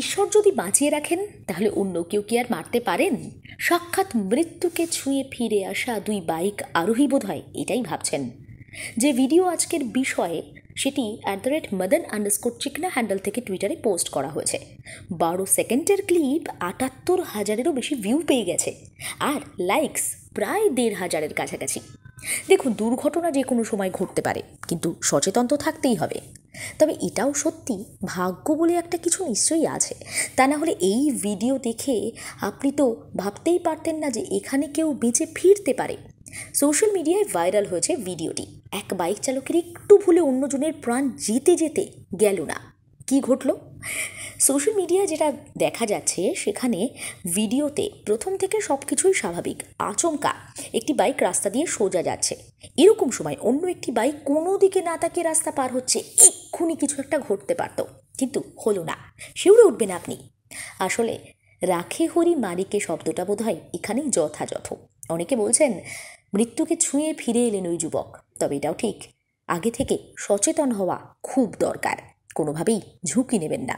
ঈশ্বর যদি বাঁচিয়ে রাখেন তাহলে অন্য কেউ কি আর মারতে পারেন সাক্ষাৎ মৃত্যুকে ছুঁয়ে ফিরে আসা দুই বাইক আরোহী বোধ হয় এটাই ভাবছেন যে ভিডিও আজকের বিষয়ে সেটি at the rate Madan underscore Chikna handle থেকে টুইটারে পোস্ট করা হয়েছে বারো সেকেন্ডের ক্লিপ আটাত্তর হাজারেরও বেশি ভিউ পেয়ে গেছে আর লাইকস প্রায় দেড় হাজারের কাছাকাছি দেখুন দুর্ঘটনা যে কোনো সময় ঘটতে পারে কিন্তু সচেতন তো থাকতেই হবে তবে এটাও সত্যি ভাগ্য বলে একটা কিছু নিশ্চয়ই আছে তা না হলে এই ভিডিও দেখে আপনি তো ভাবতেই পারতেন না যে এখানে কেউ বেঁচে ফিরতে পারে সোশ্যাল মিডিয়ায় ভাইরাল হয়েছে ভিডিওটি এক বাইক চালকের একটু ভুলে অন্যজনের প্রাণ জিতে যেতে গেল না কি ঘটল সোশ্যাল মিডিয়ায় যেটা দেখা যাচ্ছে সেখানে ভিডিওতে প্রথম থেকে সব কিছুই স্বাভাবিক আচমকা একটি বাইক রাস্তা দিয়ে সোজা যাচ্ছে এরকম সময় অন্য একটি বাইক কোনো দিকে না তাকিয়ে রাস্তা পার হচ্ছে এক্ষুনি কিছু একটা ঘটতে পারত কিন্তু হলো না শিউরে উঠবেন আপনি আসলে রাখে হরি মারিকে শব্দটা বোধ হয় এখানেই যথাযথ অনেকে বলছেন মৃত্যুকে ছুঁয়ে ফিরে এলেন ওই যুবক তবে এটাও ঠিক আগে থেকে সচেতন হওয়া খুব দরকার কোনোভাবেই ঝুঁকি নেবেন না